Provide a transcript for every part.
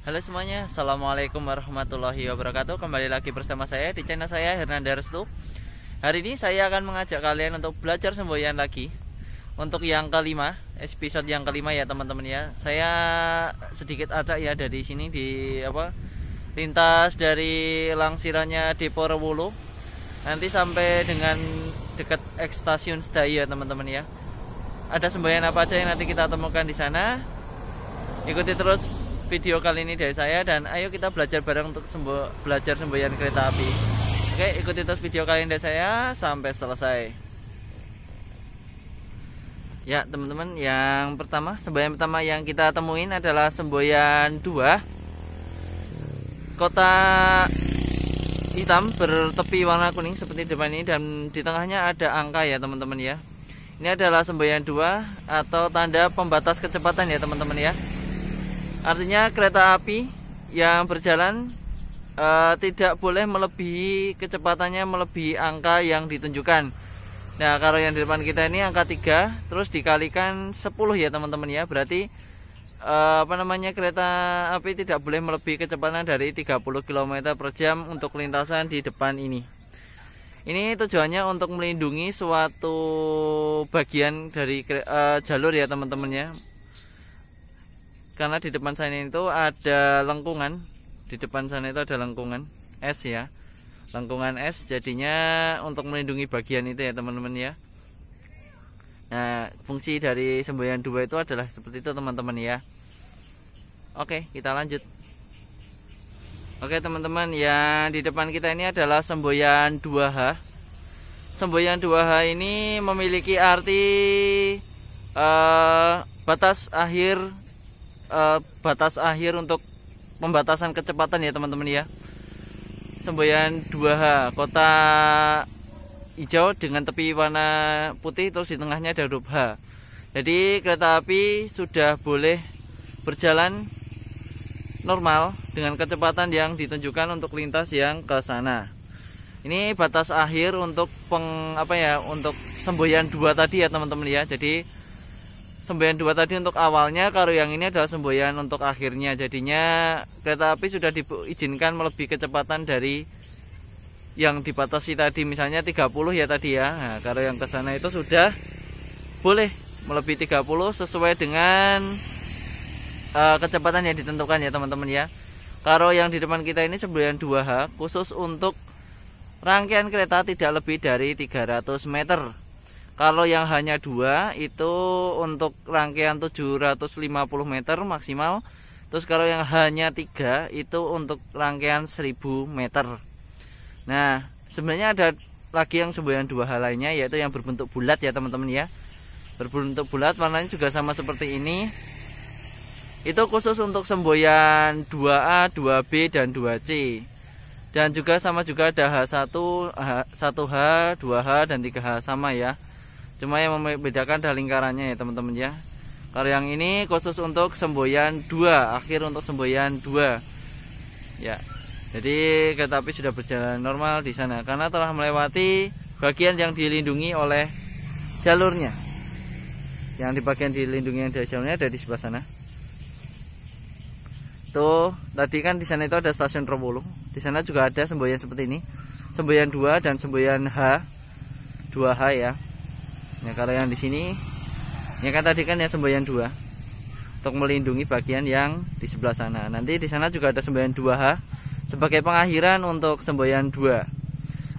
Halo semuanya, Assalamualaikum warahmatullahi wabarakatuh Kembali lagi bersama saya di channel saya Hernanda Restu Hari ini saya akan mengajak kalian untuk belajar semboyan lagi Untuk yang kelima, episode yang kelima ya teman-teman ya Saya sedikit acak ya dari sini di apa Lintas dari langsirannya Depo Rewulu Nanti sampai dengan dekat ekstasiun Stasiun ya teman-teman ya Ada semboyan apa aja yang nanti kita temukan di sana Ikuti terus video kali ini dari saya dan ayo kita belajar bareng untuk sembo, belajar semboyan kereta api. Oke, ikuti terus video kali ini dari saya sampai selesai. Ya, teman-teman, yang pertama, semboyan pertama yang kita temuin adalah semboyan 2. Kota hitam bertepi warna kuning seperti depan ini dan di tengahnya ada angka ya, teman-teman ya. Ini adalah semboyan 2 atau tanda pembatas kecepatan ya, teman-teman ya. Artinya kereta api yang berjalan e, tidak boleh melebihi kecepatannya melebihi angka yang ditunjukkan. Nah, kalau yang di depan kita ini angka 3 terus dikalikan 10 ya, teman-teman ya. Berarti e, apa namanya? kereta api tidak boleh melebihi kecepatan dari 30 km per jam untuk lintasan di depan ini. Ini tujuannya untuk melindungi suatu bagian dari e, jalur ya, teman-teman ya karena di depan sana itu ada lengkungan di depan sana itu ada lengkungan es ya lengkungan es jadinya untuk melindungi bagian itu ya teman-teman ya nah fungsi dari semboyan dua itu adalah seperti itu teman-teman ya oke kita lanjut oke teman-teman ya di depan kita ini adalah semboyan 2H semboyan 2H ini memiliki arti uh, batas akhir uh, batas akhir untuk pembatasan kecepatan ya teman-teman ya semboyan 2H kota hijau dengan tepi warna putih terus di tengahnya ada huruf H jadi kereta api sudah boleh berjalan normal dengan kecepatan yang ditunjukkan untuk lintas yang ke sana ini batas akhir untuk peng apa ya untuk semboyan dua tadi ya teman-teman ya jadi semboyan dua tadi untuk awalnya kalau yang ini adalah semboyan untuk akhirnya jadinya kereta api sudah diizinkan melebihi kecepatan dari yang dibatasi tadi misalnya 30 ya tadi ya nah, kalau yang ke sana itu sudah boleh melebihi 30 sesuai dengan uh, kecepatan yang ditentukan ya teman-teman ya kalau yang di depan kita ini semboyan 2H khusus untuk rangkaian kereta tidak lebih dari 300 meter kalau yang hanya dua itu untuk rangkaian 750 meter maksimal. Terus kalau yang hanya tiga itu untuk rangkaian 1000 meter. Nah, sebenarnya ada lagi yang semboyan dua hal lainnya yaitu yang berbentuk bulat ya teman-teman ya. Berbentuk bulat warnanya juga sama seperti ini. Itu khusus untuk semboyan 2A, 2B dan 2C. Dan juga sama juga ada H1, H1H, 2H dan 3H sama ya. Cuma yang membedakan ada lingkarannya ya teman-teman ya. Kalau yang ini khusus untuk semboyan 2, akhir untuk semboyan 2. Ya. Jadi kereta api sudah berjalan normal di sana karena telah melewati bagian yang dilindungi oleh jalurnya. Yang di bagian dilindungi dari jalurnya ada di sebelah sana. Tuh, tadi kan di sana itu ada stasiun Trowolo. Di sana juga ada semboyan seperti ini. Semboyan 2 dan semboyan H. 2H ya. Nah kalau yang di sini, ini ya kan tadi kan ya semboyan dua untuk melindungi bagian yang di sebelah sana. Nanti di sana juga ada semboyan dua h sebagai pengakhiran untuk semboyan dua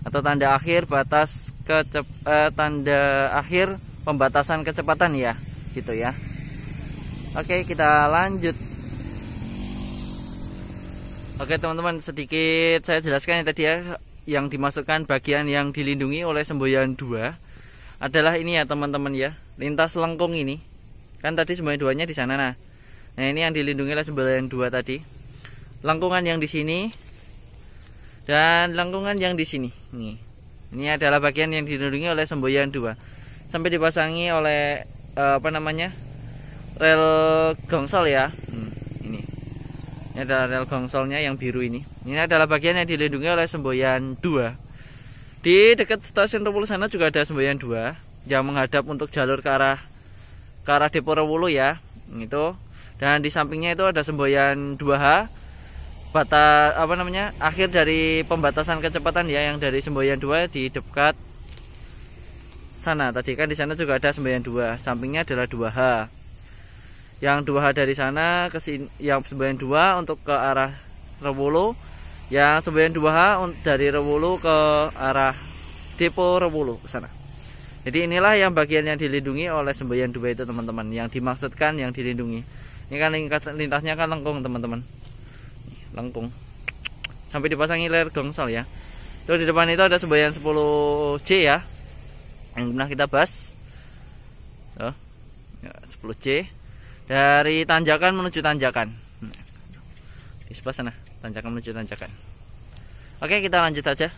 atau tanda akhir batas kecep eh, tanda akhir pembatasan kecepatan ya, gitu ya. Oke, kita lanjut. Oke, teman-teman, sedikit saya jelaskan ya tadi ya yang dimasukkan bagian yang dilindungi oleh semboyan 2 adalah ini ya teman-teman ya lintas lengkung ini kan tadi sembilan duanya di sana nah nah ini yang dilindungi oleh sembilan dua tadi lengkungan yang di sini dan lengkungan yang di sini ini ini adalah bagian yang dilindungi oleh semboyan dua sampai dipasangi oleh eh, apa namanya rel gongsol ya hmm, ini ini adalah rel gongsolnya yang biru ini ini adalah bagian yang dilindungi oleh semboyan dua di dekat stasiun Rewulu sana juga ada semboyan dua yang menghadap untuk jalur ke arah ke arah Depo Rewulu ya. Itu. Dan di sampingnya itu ada semboyan 2H batas apa namanya? akhir dari pembatasan kecepatan ya yang dari semboyan 2 di dekat sana. Tadi kan di sana juga ada semboyan 2. Sampingnya adalah 2H. Yang 2H dari sana ke sini yang semboyan 2 untuk ke arah Rewulu yang 92H dari Rewulu ke arah depo Rewulu ke sana. Jadi inilah yang bagian yang dilindungi oleh semboyan dua itu teman-teman, yang dimaksudkan yang dilindungi. Ini kan lintasnya kan lengkung teman-teman, lengkung. Sampai dipasangi layar gongsol ya. Terus di depan itu ada semboyan 10C ya, yang pernah kita bahas. Tuh, 10C ya, dari tanjakan menuju tanjakan. Nah. Di sebelah sana tanjakan menuju tanjakan oke kita lanjut aja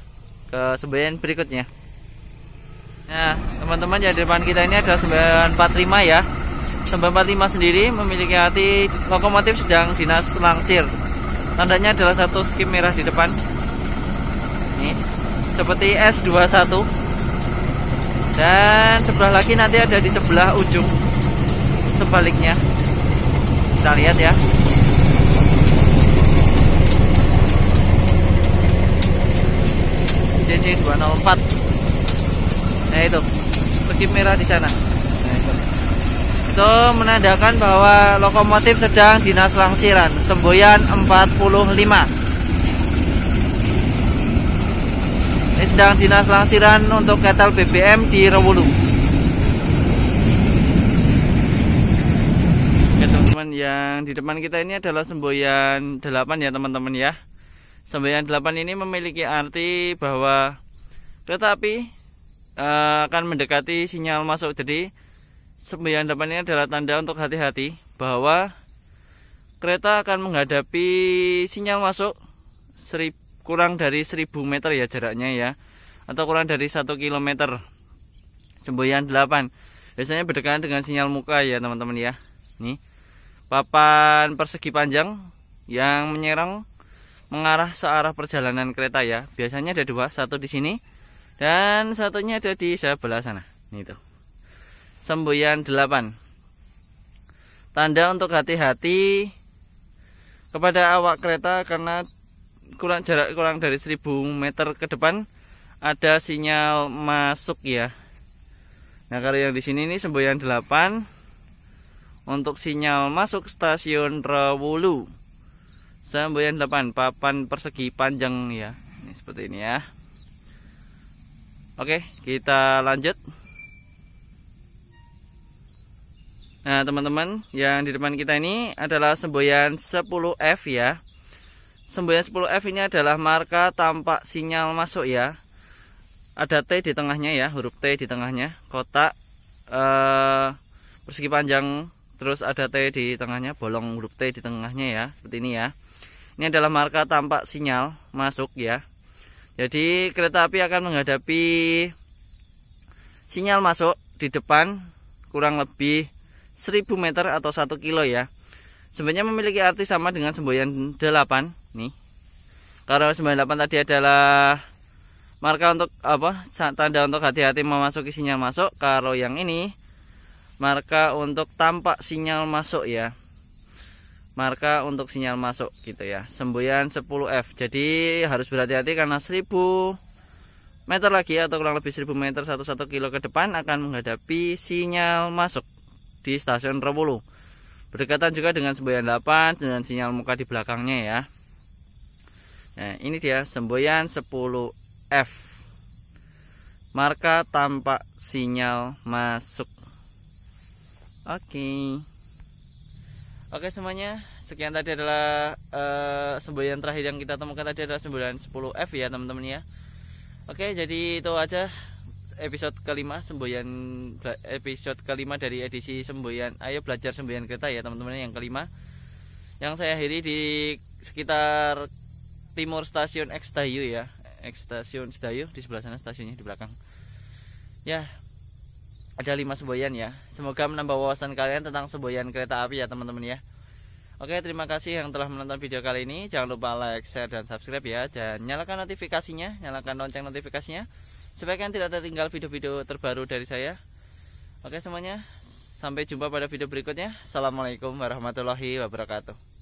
ke sebagian berikutnya nah teman-teman ya di depan kita ini ada 945 ya 945 sendiri memiliki hati lokomotif sedang dinas langsir tandanya adalah satu skim merah di depan ini seperti S21 dan sebelah lagi nanti ada di sebelah ujung sebaliknya kita lihat ya JC 204 nah itu sedikit merah di sana nah, itu. itu menandakan bahwa lokomotif sedang dinas langsiran semboyan 45 ini sedang dinas langsiran untuk ketel BBM di Rewulu teman-teman yang di depan kita ini adalah semboyan 8 ya teman-teman ya 98 ini memiliki arti bahwa kereta api eh, akan mendekati sinyal masuk jadi 98 ini adalah tanda untuk hati-hati bahwa kereta akan menghadapi sinyal masuk serib, kurang dari 1000 meter ya jaraknya ya atau kurang dari 1 km 98 biasanya berdekatan dengan sinyal muka ya teman-teman ya nih papan persegi panjang yang menyerang mengarah searah perjalanan kereta ya. Biasanya ada dua, satu di sini dan satunya ada di sebelah sana. Ini tuh. Semboyan 8. Tanda untuk hati-hati kepada awak kereta karena kurang jarak kurang dari 1000 meter ke depan ada sinyal masuk ya. Nah, kalau yang di sini ini semboyan 8 untuk sinyal masuk stasiun Rawulu. Semboyan delapan papan persegi panjang ya. Ini seperti ini ya. Oke, kita lanjut. Nah, teman-teman, yang di depan kita ini adalah semboyan 10F ya. Semboyan 10F ini adalah marka tampak sinyal masuk ya. Ada T di tengahnya ya, huruf T di tengahnya, kotak eh persegi panjang terus ada T di tengahnya, bolong huruf T di tengahnya ya, seperti ini ya. Ini adalah marka tampak sinyal masuk ya. Jadi kereta api akan menghadapi sinyal masuk di depan kurang lebih 1000 meter atau 1 kilo ya. Sebenarnya memiliki arti sama dengan semboyan 8 nih. Kalau 98 tadi adalah marka untuk apa? tanda untuk hati-hati memasuki sinyal masuk. Kalau yang ini marka untuk tampak sinyal masuk ya marka untuk sinyal masuk gitu ya semboyan 10F jadi harus berhati-hati karena 1000 meter lagi atau kurang lebih 1000 meter 11 kilo ke depan akan menghadapi sinyal masuk di stasiun Rewulu berdekatan juga dengan semboyan 8 dengan sinyal muka di belakangnya ya nah ini dia semboyan 10F marka tampak sinyal masuk oke okay. Oke semuanya, sekian tadi adalah uh, semboyan terakhir yang kita temukan tadi adalah semboyan 10F ya teman-teman ya. Oke, jadi itu aja episode kelima semboyan episode kelima dari edisi semboyan Ayo Belajar Semboyan Kereta ya teman-teman yang kelima. Yang saya akhiri di sekitar timur stasiun X Dayu ya. X stasiun Dayu di sebelah sana stasiunnya di belakang. Ya, ada 5 semboyan ya semoga menambah wawasan kalian tentang semboyan kereta api ya teman-teman ya Oke terima kasih yang telah menonton video kali ini jangan lupa like share dan subscribe ya dan nyalakan notifikasinya nyalakan lonceng notifikasinya supaya kalian tidak tertinggal video-video terbaru dari saya Oke semuanya sampai jumpa pada video berikutnya Assalamualaikum warahmatullahi wabarakatuh